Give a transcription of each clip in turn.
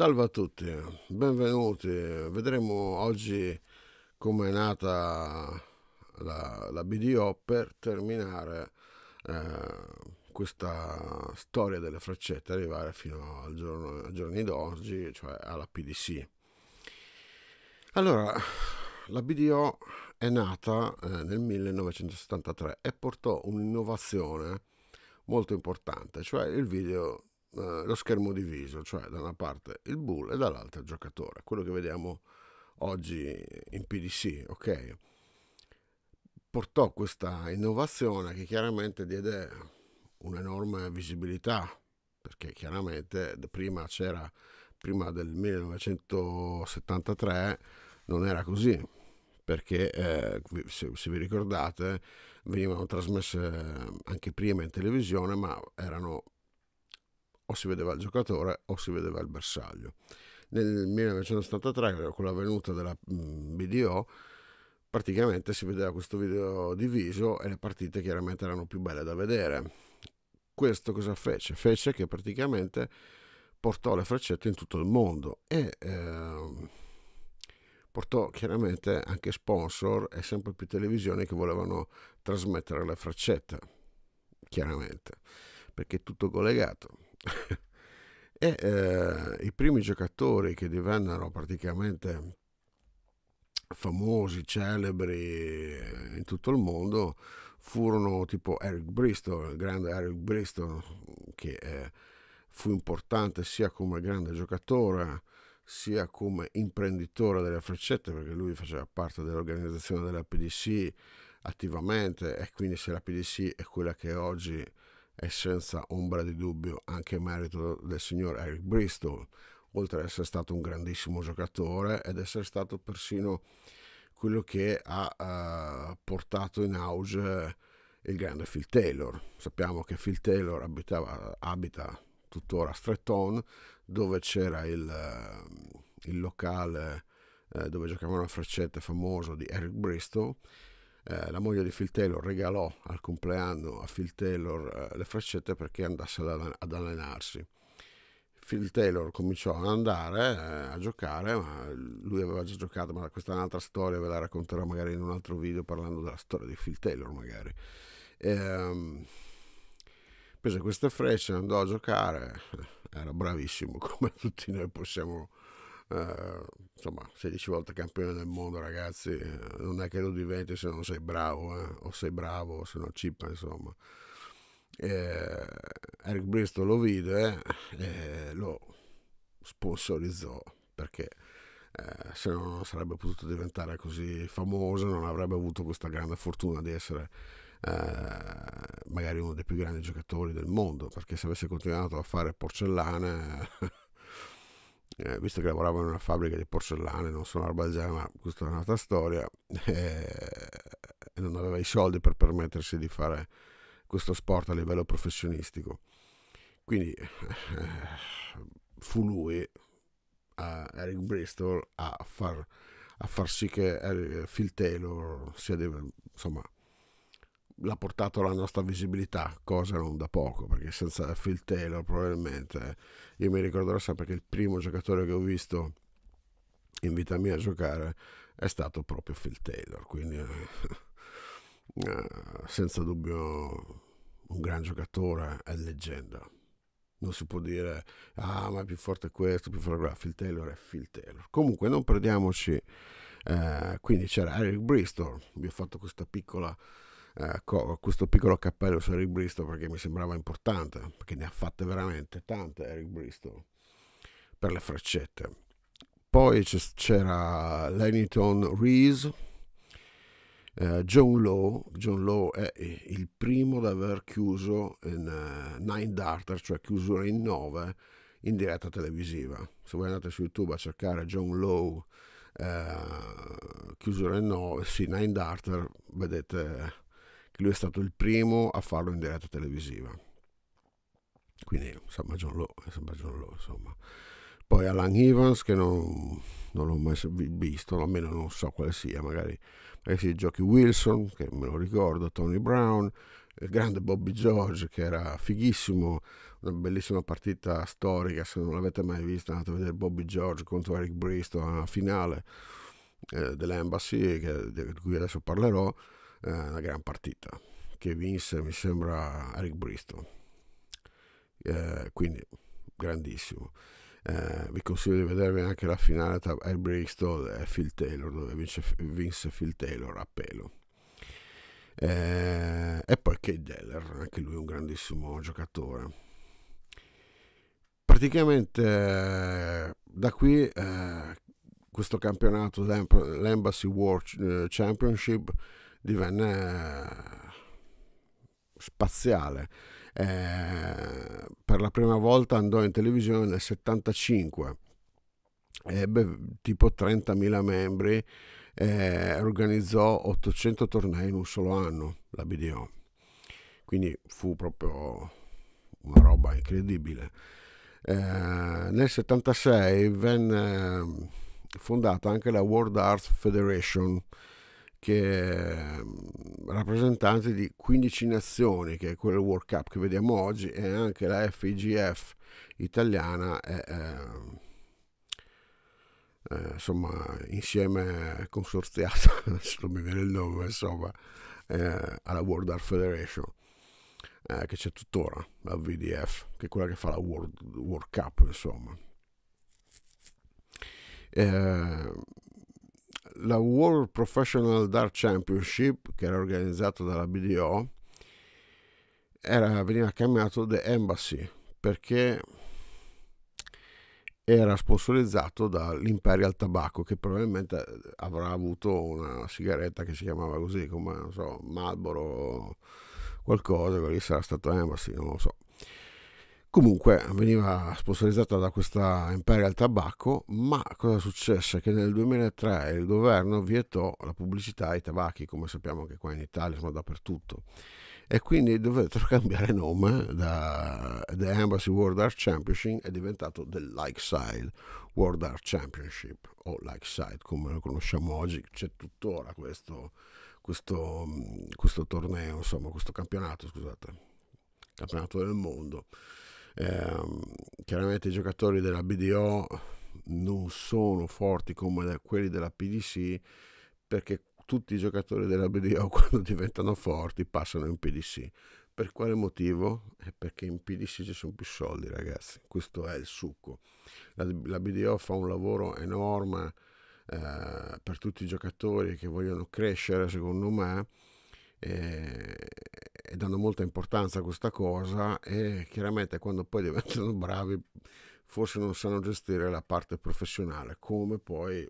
Salve a tutti, benvenuti. Vedremo oggi come è nata la, la BDO per terminare eh, questa storia delle freccette, arrivare fino al giorno, ai giorni d'oggi, cioè alla PDC. Allora, la BDO è nata eh, nel 1973 e portò un'innovazione molto importante, cioè il video eh, lo schermo diviso, cioè da una parte il bull e dall'altra il giocatore, quello che vediamo oggi in PDC, ok? Portò questa innovazione che chiaramente diede un'enorme visibilità, perché chiaramente prima c'era, prima del 1973 non era così, perché eh, se, se, vi ricordate venivano trasmesse anche prima in televisione ma erano o si vedeva il giocatore o si vedeva il bersaglio. Nel 1973, con la venuta della mhmm, BDO, praticamente si vedeva questo video diviso e le partite chiaramente erano più belle da vedere. Questo cosa fece? Fece che praticamente portò le freccette in tutto il mondo e eh, portò chiaramente anche sponsor e sempre più televisioni che volevano trasmettere le freccette, chiaramente, perché è tutto collegato. e eh, i primi giocatori che divennero praticamente famosi, celebri eh, in tutto il mondo furono tipo Eric Bristol, il grande Eric Bristol che eh, fu importante sia come grande giocatore sia come imprenditore delle freccette perché lui faceva parte dell'organizzazione della PDC attivamente e quindi se la PDC è quella che oggi è è senza ombra di dubbio anche merito del signor Eric Bristol, oltre ad essere stato un grandissimo giocatore ed essere stato persino quello che ha uh, portato in auge il grande Phil Taylor. Sappiamo che Phil Taylor abitava, abita tuttora a Stretton, dove c'era il, uh, il locale uh, dove giocavano a freccette famoso di Eric Bristol eh, la moglie di Phil Taylor regalò al compleanno a Phil Taylor eh, le freccette perché andasse ad, ad allenarsi. Phil Taylor cominciò ad andare eh, a giocare, ma lui aveva già giocato, ma questa è un'altra storia, ve la racconterò magari in un altro video parlando della storia di Phil Taylor magari. Ehm, prese queste frecce, andò a giocare, eh, era bravissimo come tutti noi possiamo eh, insomma 16 volte campione del mondo ragazzi eh, non è che lo diventi se non sei bravo eh? o sei bravo o se non cippa insomma eh, Eric Bristol lo vide eh, e lo sponsorizzò perché eh, se no non sarebbe potuto diventare così famoso, non avrebbe avuto questa grande fortuna di essere eh, magari uno dei più grandi giocatori del mondo, perché se avesse continuato a fare porcellana eh, visto che lavoravo in una fabbrica di porcellane, non sono una ma questa è un'altra storia, eh, non aveva i soldi per permettersi di fare questo sport a livello professionistico. Quindi eh, fu lui, eh, Eric Bristol, a far, a far, sì che eh, Phil Taylor sia, insomma, l'ha portato alla nostra visibilità, cosa non da poco, perché senza Phil Taylor probabilmente io mi ricorderò sempre che il primo giocatore che ho visto in vita mia giocare è stato proprio Phil Taylor, quindi eh, eh, senza dubbio un gran giocatore è leggenda. Non si può dire, ah, ma è più forte questo, più forte quello. Phil Taylor è Phil Taylor. Comunque, non perdiamoci. Eh, quindi c'era Eric Bristol, vi ho fatto questa piccola eh, co- questo piccolo cappello su Eric Bristol perché mi sembrava importante, perché ne ha fatte veramente tante Eric Bristol per le freccette. Poi c- c'era Lennyton Reese, eh, John Law. John Law è eh, il primo ad aver chiuso in uh, eh, Darter, cioè chiusura in 9, in diretta televisiva. Se voi andate su YouTube a cercare John Law, eh, chiusura in 9, sì, Nine Darter, vedete che lui è stato il primo a farlo in diretta televisiva. Quindi Samba John Lowe, eh, Samba John Law insomma. Poi Alan Evans che non, non l'ho mai visto, almeno non so quale sia, magari, magari si giochi Wilson, che me lo ricordo, Tony Brown, il grande Bobby George che era fighissimo, una bellissima partita storica, se non l'avete mai vista andate a vedere Bobby George contro Eric Bristol alla finale eh, dell'Embassy, che, di cui adesso parlerò, eh, una gran partita che vinse, mi sembra, Eric Bristol. Eh, quindi, grandissimo. Eh, vi consiglio di vedervi anche la finale tra Eric Bristol e Phil Taylor, dove vince, vinse Phil Taylor a pelo. Eh, e poi Kate Deller, anche lui un grandissimo giocatore praticamente da qui eh, questo campionato l'Embassy World eh, Championship divenne eh, spaziale. Eh, per la prima volta andò in televisione nel 75, ebbe tipo 30.000 membri, eh, organizzò 800 tornei in un solo anno, la BDO. Quindi fu proprio una roba incredibile. Eh, nel 76 venne fondata anche la World Arts Federation, che ehm, rappresentanti di 15 nazioni, che è quella World Cup che vediamo oggi, e anche la FIGF italiana, è, è, ehm, è, eh, insomma, insieme consorziata, se non mi viene il nome, insomma, eh, alla World Art Federation. Eh, che c'è tuttora, la VDF, che è quella che fa la World, World Cup, insomma. Eh, la World Professional Dart Championship, che era organizzato dalla BDO, era, veniva chiamato The Embassy perché era sponsorizzato dall'Imperial Tobacco, che probabilmente eh, avrà avuto una sigaretta che si chiamava così come non so, Marlboro qualcosa, lì sarà stato Embassy, non lo so. Comunque veniva sponsorizzata da questa Imperial Tabacco, ma cosa successe? Che nel 2003 il governo vietò la pubblicità ai tabacchi, come sappiamo anche qua in Italia, insomma dappertutto. E quindi dovettero cambiare nome da The Embassy World Art Championship è diventato The Likeside World Art Championship o Likeside come lo conosciamo oggi, c'è tuttora questo, questo, questo torneo, insomma questo campionato, scusate, campionato del mondo. Eh, chiaramente i giocatori della BDO non sono forti come quelli della PDC perché tutti i giocatori della BDO quando diventano forti passano in PDC. Per quale motivo? È perché in PDC ci sono più soldi ragazzi, questo è il succo. La, la BDO fa un lavoro enorme eh, per tutti i giocatori che vogliono crescere secondo me e, eh, e danno molta importanza a questa cosa e chiaramente quando poi diventano bravi forse non sanno gestire la parte professionale come poi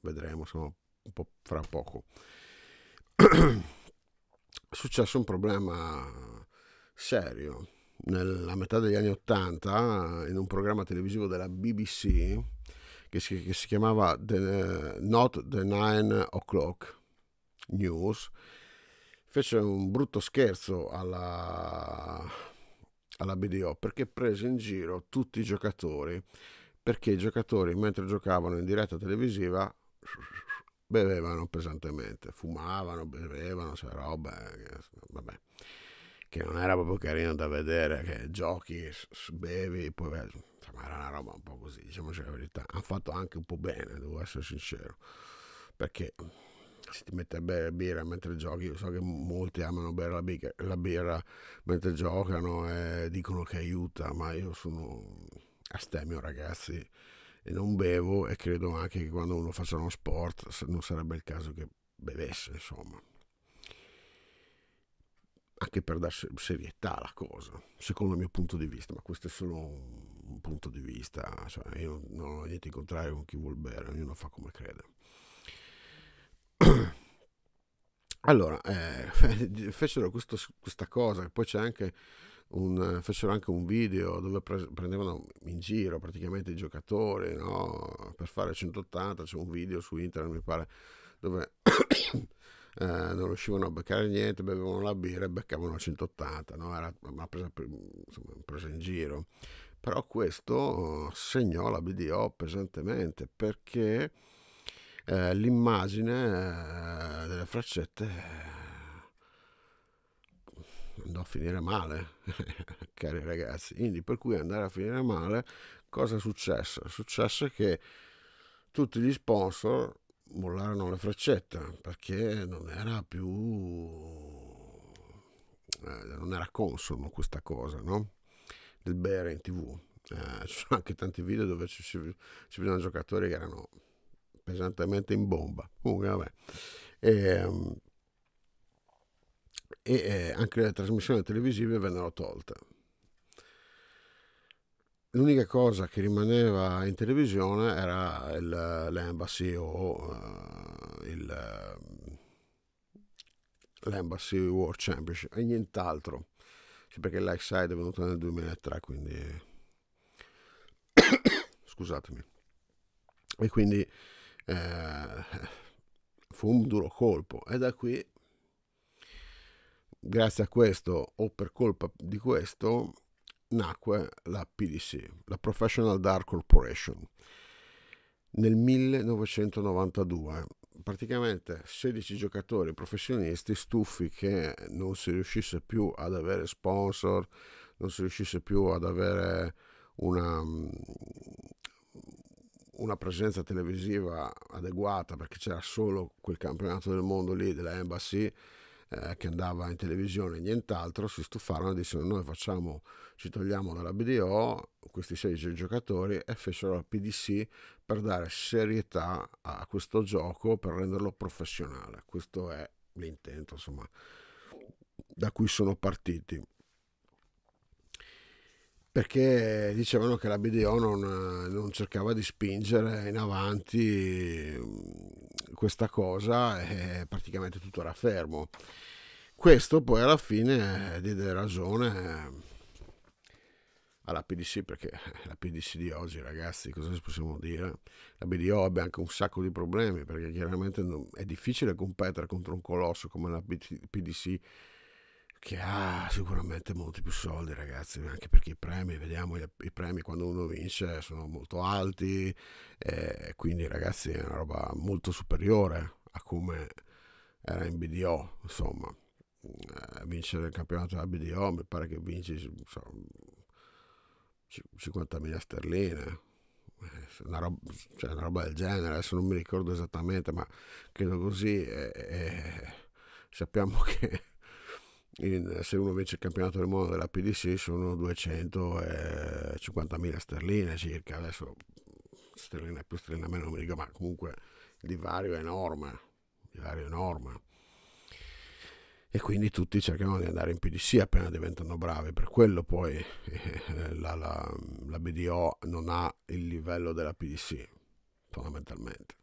vedremo insomma un po' fra poco è successo un problema serio nella metà degli anni 80 in un programma televisivo della BBC che si, che si chiamava the, eh, Not the Nine O'Clock News fece un brutto scherzo alla, alla BDO perché prese in giro tutti i giocatori perché i giocatori mentre giocavano in diretta televisiva bevevano pesantemente, fumavano, bevevano, cioè roba eh, vabbè, che non era proprio carino da vedere, che giochi, bevi, poi insomma era una roba un po' così, diciamoci la verità, hanno fatto anche un po' bene, devo essere sincero, perché se ti metti a bere la birra mentre giochi, io so che molti amano bere la, birra, la birra mentre giocano e dicono che aiuta, ma io sono astemio ragazzi e non bevo e credo anche che quando uno faccia uno sport non sarebbe il caso che bevesse, insomma. Anche per dare serietà alla cosa, secondo il mio punto di vista, ma questo è solo un punto di vista, cioè io non ho niente in contrario con chi vuol bere, ognuno fa come crede. allora, eh, fecero questo, questa cosa, poi c'è anche un, fecero anche un video dove pre- prendevano in giro praticamente i giocatori no? per fare 180 c'è un video su internet mi pare dove eh, non riuscivano a beccare niente bevevano la birra e beccavano 180 no? era una presa, insomma, presa in giro però questo segnò la BDO pesantemente perché eh, l'immagine eh, delle freccette eh, andò a finire male, cari ragazzi. Quindi, per cui andare a finire male, cosa è successo? È successo che tutti gli sponsor mollarono le freccette perché non era più eh, non era consono questa cosa no? del bere in tv eh, ci sono anche tanti video dove ci, ci, ci vedono giocatori che erano pesantemente in bomba. Comunque, vabbè. Ehm, e, e eh, anche le trasmissioni televisive vennero tolte. L'unica cosa che rimaneva in televisione era il, l'embassy o uh, il, l'embassy World Championship e nient'altro, sì, perché l'Exide è venuta nel 2003, quindi scusatemi. E quindi eh, fu un duro colpo e da qui, grazie a questo o per colpa di questo, nacque la PDC, la Professional Dark Corporation, nel 1992. Praticamente 16 giocatori professionisti stufi che non si riuscisse più ad avere sponsor, non si riuscisse più ad avere una, una presenza televisiva adeguata perché c'era solo quel campionato del mondo lì della Embassy eh, che andava in televisione e nient'altro, si stufarono e dissero noi facciamo, ci togliamo dalla BDO questi 16 giocatori e fecero la PDC per dare serietà a questo gioco, per renderlo professionale. Questo è l'intento, insomma, da cui sono partiti perché dicevano che la BDO non, eh, non, cercava di spingere in avanti mm, questa cosa e praticamente tutto era fermo. Questo poi alla fine eh, diede ragione eh, alla PDC perché la PDC di oggi ragazzi cosa possiamo dire la BDO abbia anche un sacco di problemi perché chiaramente è difficile competere contro un colosso come la PDC che ha sicuramente molti più soldi ragazzi anche perché i premi vediamo i premi quando uno vince sono molto alti e eh, quindi ragazzi è una roba molto superiore a come era in BDO insomma eh, vincere il campionato della BDO mi pare che vinci so, 50.000 sterline eh, una roba, cioè una roba, del genere adesso non mi ricordo esattamente ma credo così eh, sappiamo che se uno vince il campionato del mondo della PDC sono 250.000 sterline circa, adesso sterline più sterline meno non mi dico, ma comunque il divario è enorme, divario è enorme. E quindi tutti cercano di andare in PDC appena diventano bravi, per quello poi eh, la, la, la BDO non ha il livello della PDC, fondamentalmente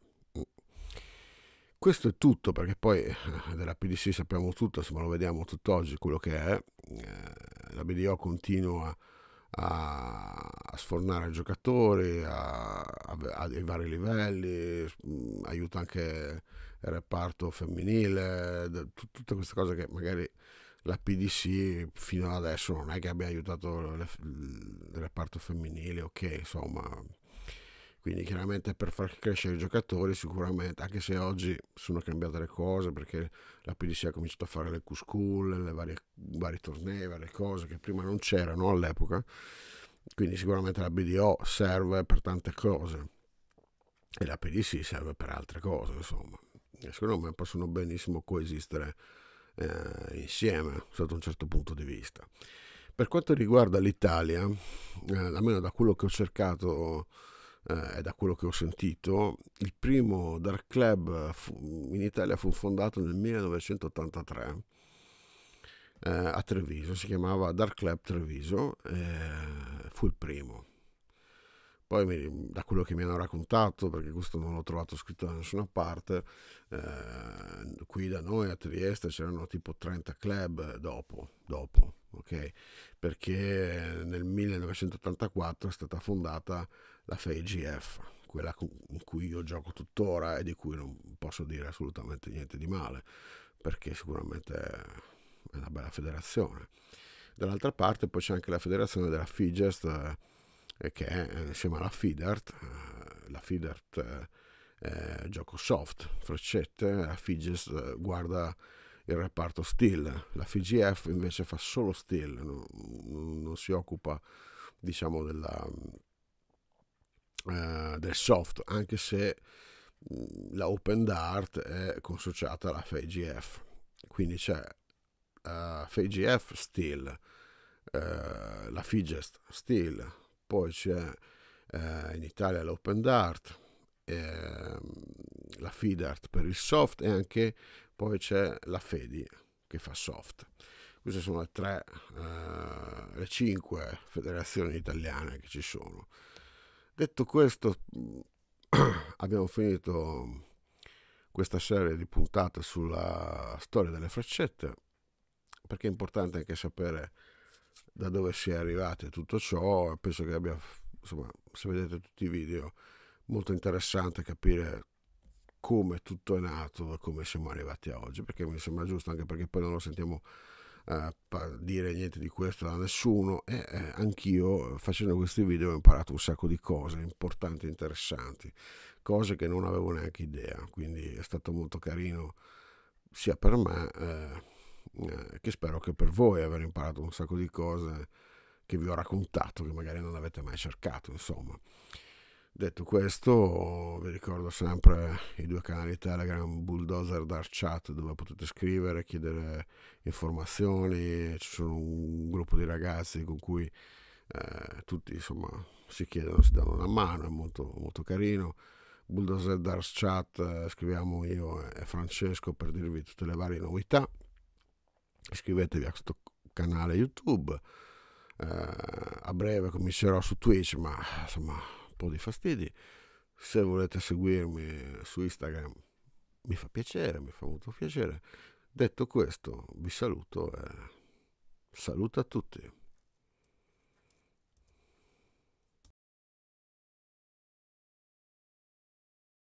questo è tutto, perché poi eh, della PDC sappiamo tutto, insomma lo vediamo tutt'oggi quello che è. Eh, la BDO continua a, a sfornare giocatori a, a, a, dei vari livelli, mm, aiuta anche il reparto femminile, t- tutte queste cose che magari la PDC fino ad adesso non è che abbia aiutato le, il reparto femminile, ok, insomma quindi chiaramente per far crescere i giocatori sicuramente, anche se oggi sono cambiate le cose perché la PDC ha cominciato a fare le Q-School, le varie, vari tornei, varie cose che prima non c'erano all'epoca, quindi sicuramente la BDO serve per tante cose e la PDC serve per altre cose, insomma. E secondo me possono benissimo coesistere eh, insieme sotto un certo punto di vista. Per quanto riguarda l'Italia, eh, almeno da quello che ho cercato eh, da quello che ho sentito, il primo dark club eh, fu, in Italia fu fondato nel 1983 eh, a Treviso, si chiamava Dark Club Treviso, eh, fu il primo. Poi da quello che mi hanno raccontato, perché questo non l'ho trovato scritto da nessuna parte, eh, qui da noi a Trieste c'erano tipo 30 club dopo, dopo okay? perché nel 1984 è stata fondata la FAGF, quella in cui io gioco tuttora e di cui non posso dire assolutamente niente di male, perché sicuramente è una bella federazione. Dall'altra parte poi c'è anche la federazione della FIGEST eh, che è eh, insieme alla Fidart, eh, la Fidart eh, è gioco soft, freccette, la Figes guarda il reparto steel, la FGF invece fa solo steel, non, non si occupa diciamo della, eh, del soft, anche se mm, la Open Dart è consociata alla FGF, quindi c'è uh, FGF steel, uh, la Figest steel, poi c'è eh, in Italia l'Open Dart, eh, la FIDART per il soft e anche poi c'è la FEDI che fa soft. Queste sono le tre, eh, le cinque federazioni italiane che ci sono. Detto questo, abbiamo finito questa serie di puntate sulla storia delle freccette, perché è importante anche sapere da dove si è arrivati a tutto ciò. Penso che abbia, insomma, se vedete tutti i video, molto interessante capire come tutto è nato e come siamo arrivati a oggi, perché mi sembra giusto, anche perché poi non lo sentiamo eh, dire niente di questo da nessuno e eh, anch'io facendo questi video ho imparato un sacco di cose importanti e interessanti, cose che non avevo neanche idea, quindi è stato molto carino sia per me. Eh, eh, che spero che per voi aver imparato un sacco di cose che vi ho raccontato, che magari non avete mai cercato, insomma. Detto questo, vi ricordo sempre i due canali Telegram, Bulldozer Dark Chat, dove potete scrivere, chiedere informazioni, ci sono un gruppo di ragazzi con cui eh, tutti insomma, si chiedono, si danno una mano, è molto, molto carino. Bulldozer Dark Chat, eh, scriviamo io e Francesco per dirvi tutte le varie novità iscrivetevi a questo canale YouTube. Eh, a breve comincerò su Twitch, ma insomma un po' di fastidi. Se volete seguirmi su Instagram mi fa piacere, mi fa molto piacere. Detto questo, vi saluto e saluto a tutti.